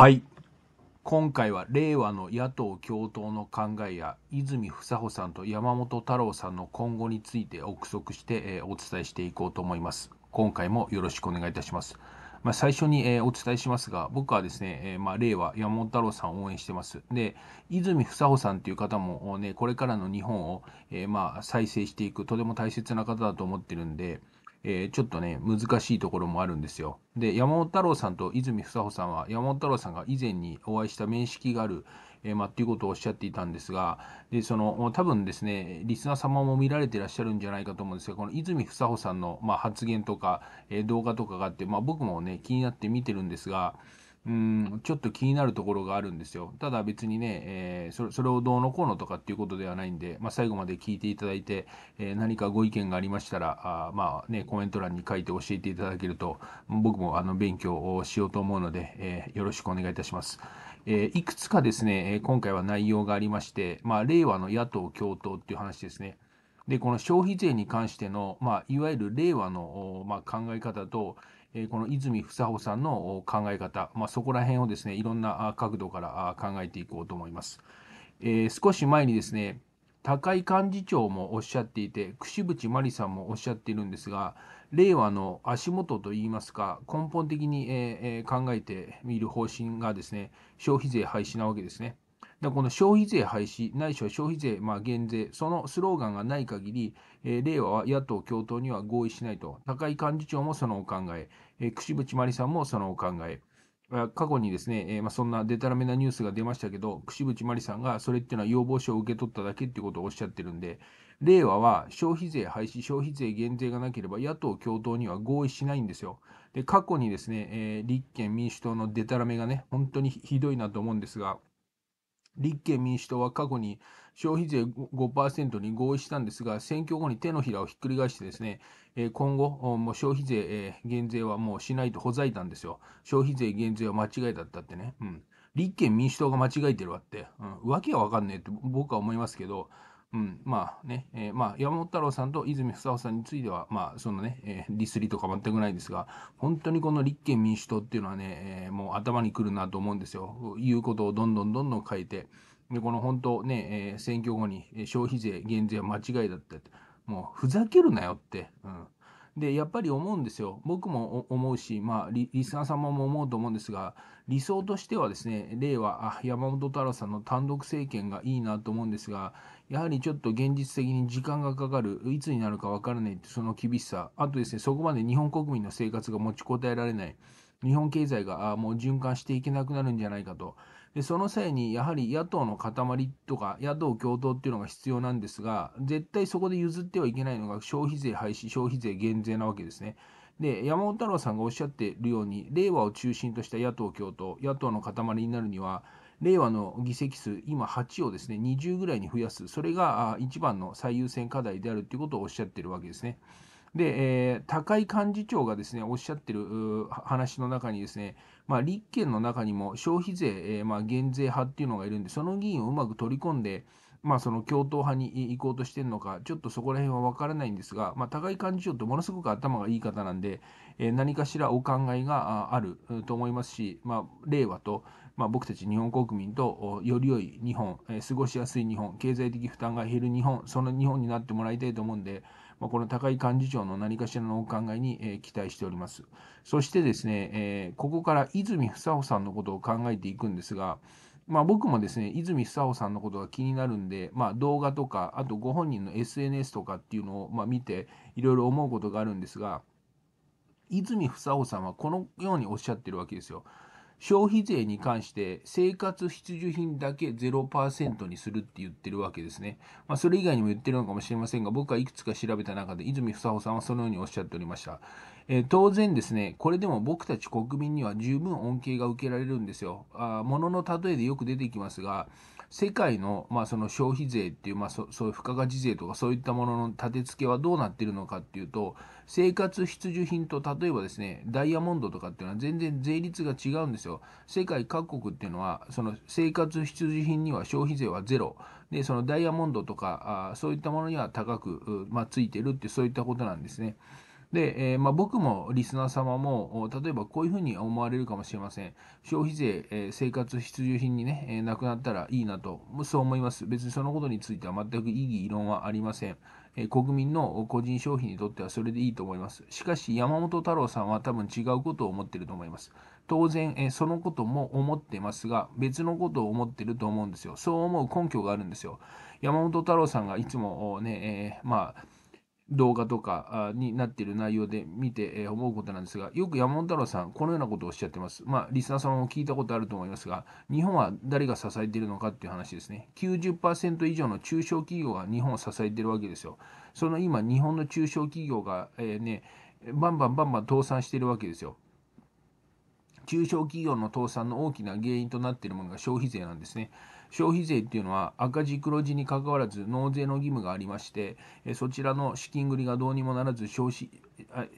はい今回は令和の野党共闘の考えや泉房穂さんと山本太郎さんの今後について憶測して、えー、お伝えしていこうと思います今回もよろしくお願いいたしますまあ、最初に、えー、お伝えしますが、僕はですね、えー、まあ、令和山本太郎さんを応援してます。で、泉房穂さんという方も、ね、これからの日本を、えー、まあ、再生していく、とても大切な方だと思ってるんで、えー、ちょっとね、難しいところもあるんですよ。で、山本太郎さんと泉房穂さんは、山本太郎さんが以前にお会いした面識がある、えー、まっていうことをおっしゃっていたんですが、で、その、多分ですね、リスナー様も見られてらっしゃるんじゃないかと思うんですが、この泉房穂さんの、ま発言とか、えー、動画とかがあって、まあ、僕もね、気になって見てるんですが、うん、ちょっと気になるところがあるんですよ。ただ別にね、えー、それをどうのこうのとかっていうことではないんで、まあ、最後まで聞いていただいて、えー、何かご意見がありましたら、あまあね、コメント欄に書いて教えていただけると、僕もあの勉強をしようと思うので、えー、よろしくお願いいたします。えいくつかですね、今回は内容がありまして、まあ、令和の野党共闘っていう話ですね。で、この消費税に関しての、まあ、いわゆる令和の、まあ、考え方と、えこの泉房穂さんの考え方、まあ、そこら辺をですね、いろんな角度から考えていこうと思います。えー、少し前にですね、高井幹事長もおっしゃっていて、櫛渕真理さんもおっしゃっているんですが、令和の足元といいますか、根本的に、え考えてみる方針がですね、消費税廃止なわけですね。だこの消費税廃止、ないしは消費税、まあ、減税、そのスローガンがない限り、えー、令和は野党共闘には合意しないと、高井幹事長もそのお考え、えー、櫛渕真理さんもそのお考え。過去にですね、えー、まあ、そんなデタラメなニュースが出ましたけど、櫛渕真理さんがそれっていうのは要望書を受け取っただけっていうことをおっしゃってるんで、令和は消費税廃止、消費税減税がなければ野党共闘には合意しないんですよ。で、過去にですね、えー、立憲民主党のデタラメがね、本当にひどいなと思うんですが、立憲民主党は過去に消費税5%に合意したんですが、選挙後に手のひらをひっくり返してですね、今後、もう消費税減税はもうしないとほざいたんですよ。消費税減税は間違いだったってね。うん。立憲民主党が間違えてるわって、うん、わけはわかんねえって僕は思いますけど、うん、まあね、えー、まあ、山本太郎さんと泉房夫さんについては、まあ、そのね、えー、リスりとか全くないですが、本当にこの立憲民主党っていうのはね、えー、もう頭にくるなと思うんですよ。言うことをどんどんどんどん変えて、で、この本当ね、え選挙後に消費税減税は間違いだったって、もうふざけるなよって、うん。で、やっぱり思うんですよ。僕も思うし、まあリ、リスナー様も思うと思うんですが、理想としてはですね、令和、あ山本太郎さんの単独政権がいいなと思うんですが、やはりちょっと現実的に時間がかかる、いつになるかわからないってその厳しさ、あとですね、そこまで日本国民の生活が持ちこたえられない、日本経済がもう循環していけなくなるんじゃないかと。でその際にやはり野党の塊とか野党共闘っていうのが必要なんですが、絶対そこで譲ってはいけないのが消費税廃止、消費税減税なわけですね。で、山本太郎さんがおっしゃってるように、令和を中心とした野党共闘、野党の塊になるには、令和の議席数、今8をですね、20ぐらいに増やす、それが一番の最優先課題であるということをおっしゃってるわけですね。で、えー、高井幹事長がですね、おっしゃってる話の中にですね、まあ、立憲の中にも消費税、えー、まあ、減税派っていうのがいるんで、その議員をうまく取り込んで、まあ、その共闘派に行こうとしてるのか、ちょっとそこら辺は分からないんですが、まあ、高井幹事長ってものすごく頭がいい方なんで、えー、何かしらお考えがあると思いますし、まあ、令和と、まあ、僕たち日本国民とより良い日本、えー、過ごしやすい日本、経済的負担が減る日本、その日本になってもらいたいと思うんで、まあ、この高井幹事長の何かしらのお考えに、えー、期待しております。そしてですね、えー、ここから泉房穂さんのことを考えていくんですが、まあ、僕もですね、泉房穂さんのことが気になるんで、まあ、動画とか、あとご本人の SNS とかっていうのを、ま見て、いろいろ思うことがあるんですが、泉房穂さんはこのようにおっしゃってるわけですよ。消費税に関して生活必需品だけ0%にするって言ってるわけですね。まあ、それ以外にも言ってるのかもしれませんが、僕はいくつか調べた中で泉房穂さんはそのようにおっしゃっておりました。えー、当然ですね、これでも僕たち国民には十分恩恵が受けられるんですよ。あ物の例えでよく出てきますが、世界の,、まあその消費税っていう、まあそ、そういう付加価値税とかそういったものの立て付けはどうなってるのかっていうと生活必需品と例えばですねダイヤモンドとかっていうのは全然税率が違うんですよ世界各国っていうのはその生活必需品には消費税はゼロでそのダイヤモンドとかあそういったものには高く、まあ、ついてるってそういったことなんですね。で、えー、まあ、僕もリスナー様も、例えばこういうふうに思われるかもしれません。消費税、えー、生活必需品にね、えー、なくなったらいいなと、そう思います。別にそのことについては全く異議異論はありません。え国民の個人消費にとってはそれでいいと思います。しかし、山本太郎さんは多分違うことを思ってると思います。当然、えそのことも思ってますが、別のことを思ってると思うんですよ。そう思う根拠があるんですよ。山本太郎さんがいつもね、えまあ、動画とかになっている内容で見て思うことなんですが、よく山本太郎さん、このようなことをおっしゃってます。まあ、リスナーさんも聞いたことあると思いますが、日本は誰が支えているのかっていう話ですね。90%以上の中小企業が日本を支えているわけですよ。その今、日本の中小企業が、えー、ね、バンバンバンバン倒産しているわけですよ。中小企業の倒産の大きな原因となっているものが消費税なんですね。消費税っていうのは赤字黒字にかかわらず納税の義務がありましてそちらの資金繰りがどうにもならず消費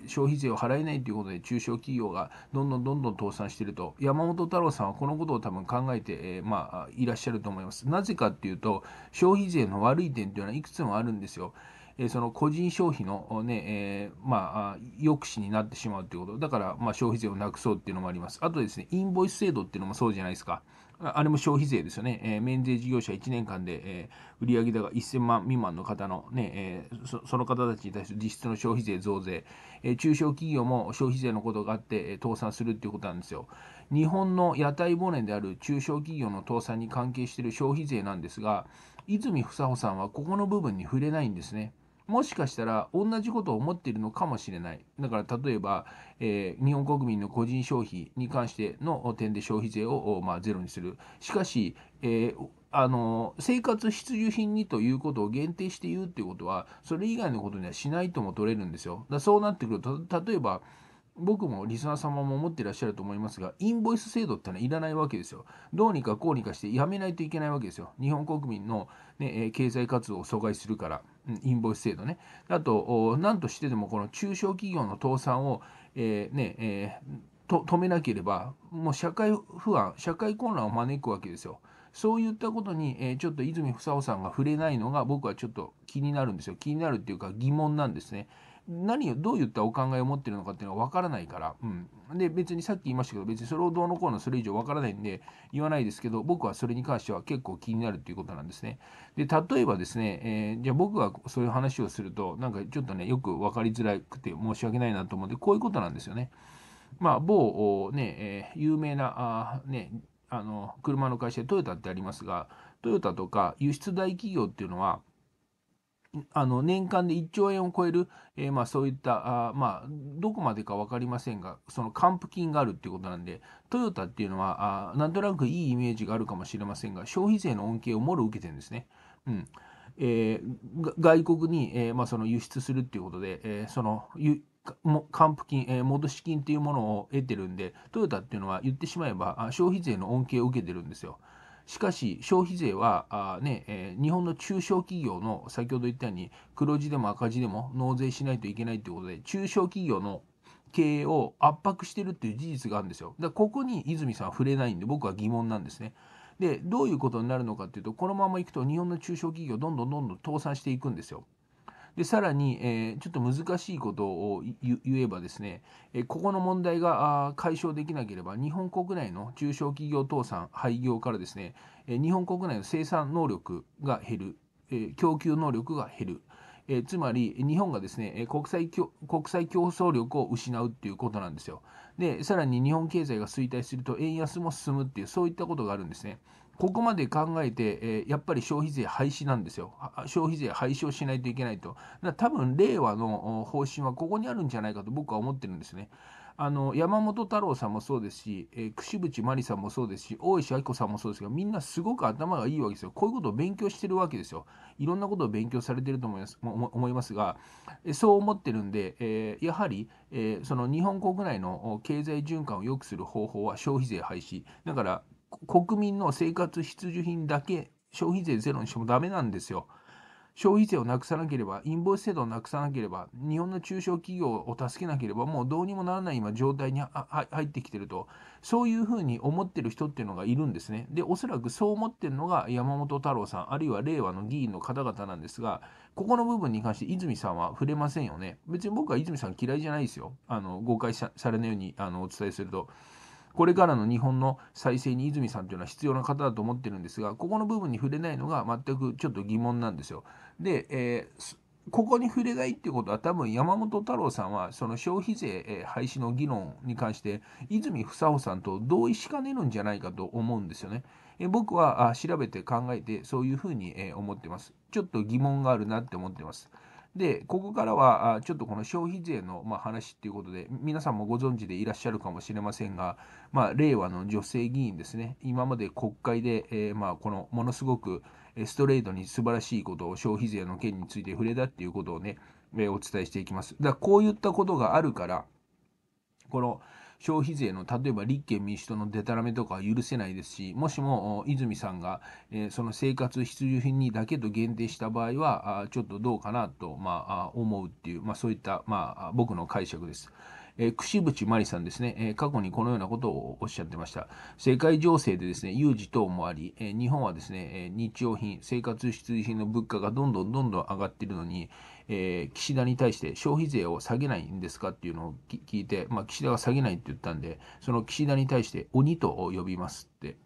消費税を払えないということで中小企業がどんどんどんどん倒産していると山本太郎さんはこのことを多分考えて、えまあ、いらっしゃると思いますなぜかっていうと消費税の悪い点というのはいくつもあるんですよえその個人消費のね、ねえー、まあ、抑止になってしまうということだから、まあ、消費税をなくそうっていうのもありますあとですねインボイス制度っていうのもそうじゃないですかあれも消費税ですよね、えー、免税事業者1年間で、えー、売上高1000万未満の方のね、えー、その方たちに対する実質の消費税増税、え中小企業も消費税のことがあって、え倒産するっていうことなんですよ。日本の屋台骨である中小企業の倒産に関係している消費税なんですが、泉房穂さんはここの部分に触れないんですね。もしかしたら同じことを思っているのかもしれない。だから例えば、えー、日本国民の個人消費に関しての点で消費税を、まあ、ゼロにする。しかし、えー、あの生活必需品にということを限定して言うっていうことはそれ以外のことにはしないとも取れるんですよ。だそうなってくると例えば僕もリスナー様も思ってらっしゃると思いますが、インボイス制度ってのはいらないわけですよ。どうにかこうにかしてやめないといけないわけですよ。日本国民のね、ええ経済活動を阻害するから。インボイス制度ね。あと、なんとしてでもこの中小企業の倒産を、えー、ね、えー、止めなければ、もう社会不安、社会混乱を招くわけですよ。そういったことに、えー、ちょっと泉房夫さんが触れないのが僕はちょっと気になるんですよ。気になるっていうか疑問なんですね。何をどういったお考えを持ってるのかっていうのは分からないから、うん、で別にさっき言いましたけど別にそれをどうのこうのそれ以上分からないんで言わないですけど僕はそれに関しては結構気になるということなんですね。で例えばですね、えー、じゃあ僕がそういう話をするとなんかちょっとねよく分かりづらくて申し訳ないなと思うんでこういうことなんですよね。まあ、某ね、えー、有名なあ、ね、あの車の会社トヨタってありますがトヨタとか輸出大企業っていうのはあの年間で1兆円を超える、えー、まあ、そういったあ、まあ、どこまでか分かりませんがその還付金があるっていうことなんでトヨタっていうのはあなんとなくいいイメージがあるかもしれませんが消費税の恩恵をもろ受けてるんですね。うんえー、外国に、えー、まあ、その輸出するっていうことで、えその還付金、え戻し金っていうものを得てるんでトヨタっていうのは言ってしまえば消費税の恩恵を受けてるんですよ。しかし、消費税はあ、ねえー、日本の中小企業の先ほど言ったように黒字でも赤字でも納税しないといけないということで中小企業の経営を圧迫してるっていう事実があるんですよ。だここに泉さんは触れないんで僕は疑問なんですね。でどういうことになるのかっていうとこのままいくと日本の中小企業どんどんどんどん倒産していくんですよ。でさらに、えー、ちょっと難しいことを言えばですね、えここの問題が解消できなければ日本国内の中小企業倒産廃業からですね、え日本国内の生産能力が減る、え供給能力が減る。えつまり日本がですね国際国際競争力を失うっていうことなんですよ。でさらに日本経済が衰退すると円安も進むっていうそういったことがあるんですね。ここまで考えて、えー、やっぱり消費税廃止なんですよ。消費税廃止をしないといけないと。だ多分令和の方針はここにあるんじゃないかと僕は思ってるんですね。あの山本太郎さんもそうですし、えー、櫛渕真理さんもそうですし、大石明子さんもそうですが、みんなすごく頭がいいわけですよ。こういうことを勉強してるわけですよ。いろんなことを勉強されてると思います思いますが、えそう思ってるんで、えー、やはり、えー、その日本国内の経済循環を良くする方法は消費税廃止。だから国民の生活必需品だけ消費税ゼロにしてもダメなんですよ。消費税をなくさなければ、インボイス制度をなくさなければ、日本の中小企業を助けなければ、もうどうにもならない今状態に入ってきてると、そういうふうに思ってる人っていうのがいるんですね。で、おそらくそう思ってるのが山本太郎さん、あるいは令和の議員の方々なんですが、ここの部分に関して泉さんは触れませんよね。別に僕は泉さん嫌いじゃないですよ。あの、誤解されないようにあのお伝えすると。これからの日本の再生に泉さんというのは必要な方だと思ってるんですがここの部分に触れないのが全くちょっと疑問なんですよ。で、えーここに触れないっていうことは多分山本太郎さんはその消費税廃止の議論に関して泉房穂さんと同意しかねるんじゃないかと思うんですよね。え僕は調べて考えてそういうふうに思ってます。ちょっと疑問があるなって思ってます。で、ここからは、ちょっとこの消費税の、ま話っていうことで、皆さんもご存知でいらっしゃるかもしれませんが、まあ、令和の女性議員ですね、今まで国会で、えー、まあ、このものすごくストレートに素晴らしいことを消費税の件について触れたっていうことをね、えお伝えしていきます。だこういったことがあるから、この、消費税の例えば立憲民主党のデタラメとかは許せないですし、もしも泉さんが、えー、その生活必需品にだけと限定した場合は、あちょっとどうかなと、まあ、思うっていう、まあ、そういった、まあ、僕の解釈です。えー、串渕真理さんですね、えー、過去にこのようなことをおっしゃってました。世界情勢でですね、有事等もあり、えー、日本はですね、え日用品、生活必需品の物価がどんどんどんどん上がっているのに、え岸田に対して消費税を下げないんですかっていうのを聞いて、まあ、岸田は下げないって言ったんで、その岸田に対して鬼と呼びますって。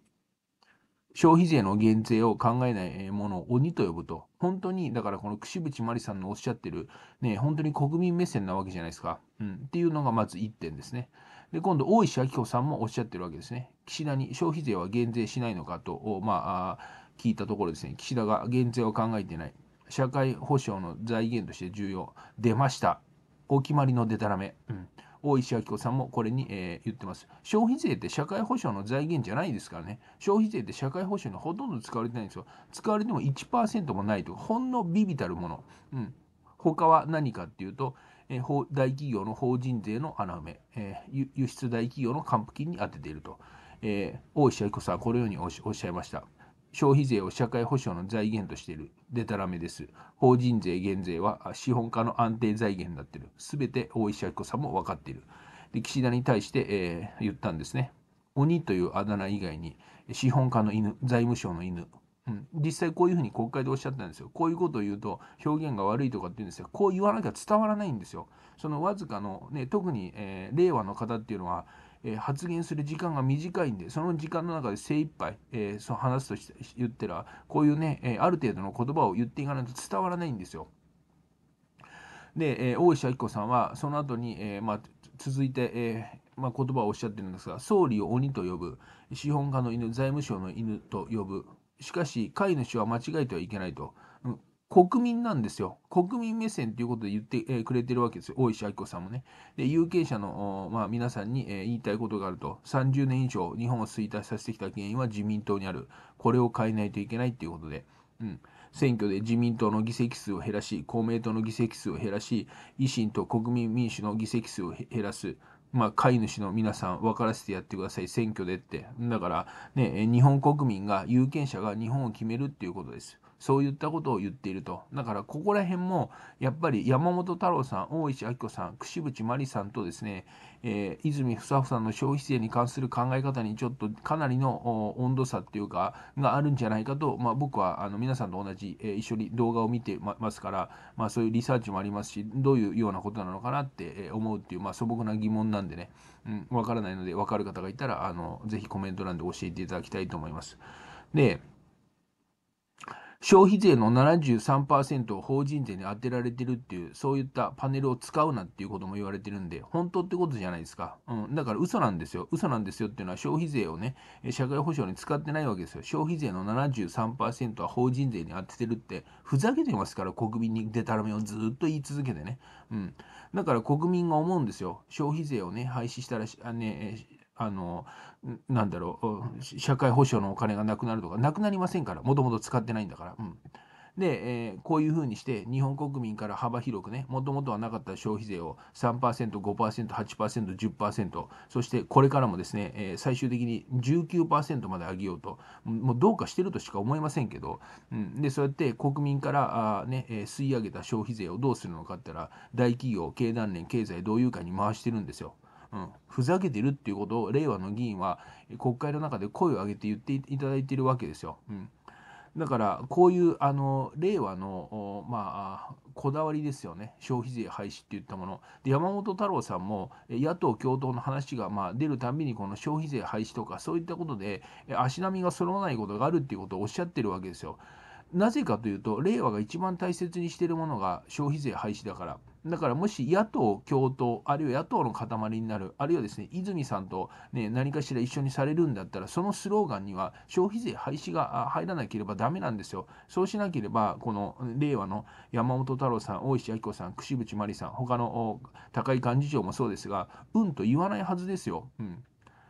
消費税の減税を考えないものを鬼と呼ぶと、本当に、だからこの櫛渕真理さんのおっしゃってる、ね、本当に国民目線なわけじゃないですか。うん、っていうのがまず1点ですね。で今度、大石明子さんもおっしゃってるわけですね。岸田に消費税は減税しないのかと、まあ、聞いたところですね、岸田が減税を考えてない、社会保障の財源として重要、出ました、お決まりのでたらめ、うん、大石明子さんもこれに、えー、言ってます。消費税って社会保障の財源じゃないですからね、消費税って社会保障にほとんど使われてないんですよ、使われても1%もないと、ほんの微々たるもの、うん、他は何かっていうと、え大企業の法人税の穴埋め、え輸出大企業の還付金に充てていると、え大石明子さんはこのようにおっしゃいました。消費税を社会保障の財源としている。でたらめです。法人税減税は資本家の安定財源になっている。すべて大石明子さんも分かっている。で岸田に対して、えー、言ったんですね。鬼というあだ名以外に資本家の犬、財務省の犬、うん、実際こういうふうに国会でおっしゃったんですよ。こういうことを言うと表現が悪いとかって言うんですよ。こう言わなきゃ伝わらないんですよ。そのわずかの、ね、特に、えー、令和の方っていうのは、えー、発言する時間が短いんで、その時間の中で精一杯、えー、そ話すとして言ったら、こういうね、えー、ある程度の言葉を言っていかないと伝わらないんですよ。で、えー、大石明子さんは、その後に、えまあ、続いて、えまあ、言葉をおっしゃってるんですが、総理を鬼と呼ぶ、資本家の犬、財務省の犬と呼ぶ、しかし飼い主は間違えてはいけないと。国民なんですよ。国民目線ということで言ってくれてるわけですよ。大石明子さんもね。で、有権者の、まあ、皆さんに言いたいことがあると。30年以上日本を衰退させてきた原因は自民党にある。これを変えないといけないということで。うん。選挙で自民党の議席数を減らし、公明党の議席数を減らし、維新と国民民主の議席数を減らす。まあ、飼い主の皆さん分からせてやってください、選挙でって。だから、ね、日本国民が、有権者が日本を決めるっていうことです。そういったことを言っているとだからここら辺もやっぱり山本太郎さん大石明子さん櫛渕真理さんとですね、えー、泉房穂さんの消費税に関する考え方にちょっとかなりの温度差っていうかがあるんじゃないかと、まあ、僕はあの皆さんと同じ、えー、一緒に動画を見てますから、まあ、そういうリサーチもありますしどういうようなことなのかなって思うっていう、まあ、素朴な疑問なんでね、うん、分からないので分かる方がいたらあのぜひコメント欄で教えていただきたいと思います。で消費税の73%を法人税に充てられてるっていう、そういったパネルを使うなっていうことも言われてるんで、本当ってことじゃないですか。うん、だから嘘なんですよ。嘘なんですよっていうのは消費税をね、社会保障に使ってないわけですよ。消費税の73%は法人税に充ててるって、ふざけてますから、国民にデタラメをずっと言い続けてね。うん。だから国民が思うんですよ。消費税をね、廃止したら、ね、あのなんだろう社会保障のお金がなくなるとかなくなりませんからもともと使ってないんだから。うんで、えー、こういうふうにして日本国民から幅広くねもともとはなかった消費税を 3%5%8%10% そしてこれからもですね、えー、最終的に19%まで上げようともうどうかしてるとしか思えませんけど、うん、でそうやって国民からあ、ね、吸い上げた消費税をどうするのかって言ったら大企業経団連経済同友会に回してるんですよ。うん、ふざけてるっていうことを令和の議員は国会の中で声を上げて言っていただいているわけですよ。うんだからこういうあの令和のまあ、こだわりですよね消費税廃止っていったもので山本太郎さんも野党共闘の話が、まあ、出るたびにこの消費税廃止とかそういったことで足並みが揃わないことがあるっていうことをおっしゃってるわけですよ。なぜかというと令和が一番大切にしているものが消費税廃止だから。だからもし野党共闘、あるいは野党の塊になる、あるいはですね、泉さんと、ね、何かしら一緒にされるんだったら、そのスローガンには消費税廃止が入らなければダメなんですよ。そうしなければ、この令和の山本太郎さん、大石明子さん、櫛渕真理さん、他の高井幹事長もそうですが、うんと言わないはずですよ。うん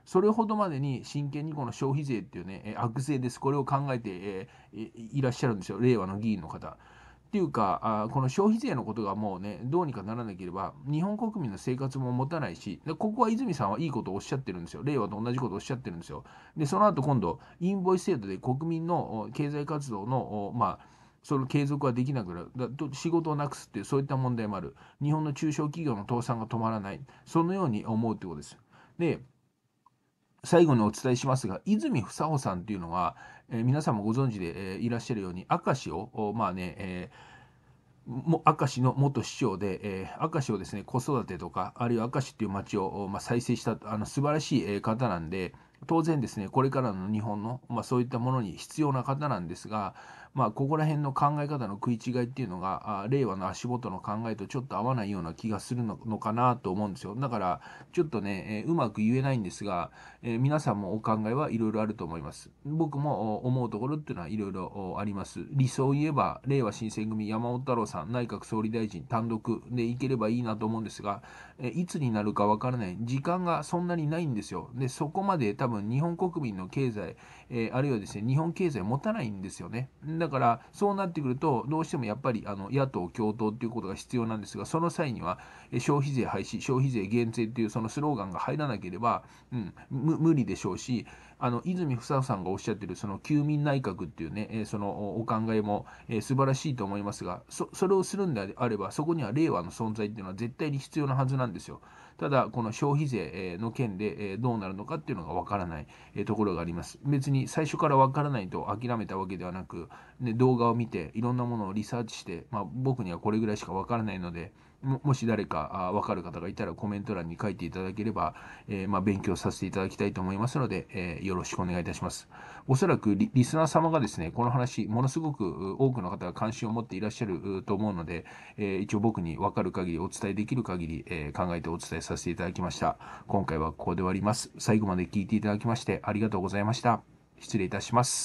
それほどまでに真剣にこの消費税っていうね、悪税です。これを考えて、いらっしゃるんですよ。令和の議員の方。ていうかあこの消費税のことがもうねどうにかならなければ日本国民の生活も持たないしでここは泉さんはいいことをおっしゃってるんですよ令和と同じことをおっしゃってるんですよでその後今度インボイス制度で国民の経済活動のまあその継続はできなくなる仕事をなくすっていうそういった問題もある日本の中小企業の倒産が止まらないそのように思うってことですで最後にお伝えしますが、泉房穂さんというのは、えー、皆さんもご存知で、えー、いらっしゃるように、明石を、まあね、えー、も明石の元市長で、えー、明石をですね子育てとか、あるいは明石っていう町を、まあ、再生したあの素晴らしい、え方なんで、当然ですねこれからの日本の、まあ、そういったものに必要な方なんですが、まあ、ここら辺の考え方の食い違いっていうのがあ令和の足元の考えとちょっと合わないような気がするのかなと思うんですよだからちょっとね、えー、うまく言えないんですが、えー、皆さんもお考えはいろいろあると思います僕も思うところっていうのはいろいろあります理想を言えば令和新選組山本太郎さん内閣総理大臣単独でいければいいなと思うんですがえいつになるかわからない、時間がそんなにないんですよ。で、そこまで多分日本国民の経済、えあるいはですね、日本経済持たないんですよね。だから、そうなってくると、どうしてもやっぱりあの野党共闘ということが必要なんですが、その際には、え消費税廃止、消費税減税というそのスローガンが入らなければ、うん、無理でしょうし、あの泉房さんがおっしゃってるその休眠内閣っていうね、えそのお考えも、え素晴らしいと思いますがそれをするんであればそこには令和の存在っていうのは絶対に必要なはずなんですよ。ただ、この消費税の件でどうなるのかっていうのがわからないところがあります。別に最初からわからないと諦めたわけではなく、ね、動画を見て、いろんなものをリサーチして、まあ、僕にはこれぐらいしかわからないので、もし誰かわかる方がいたらコメント欄に書いていただければ、えー、まあ、勉強させていただきたいと思いますので、えー、よろしくお願いいたします。おそらくリスナー様がですね、この話、ものすごく多くの方が関心を持っていらっしゃると思うので、えー、一応僕にわかる限り、お伝えできる限り、え考えてお伝えさせていただきました。今回はここで終わります。最後まで聞いていただきましてありがとうございました。失礼いたします。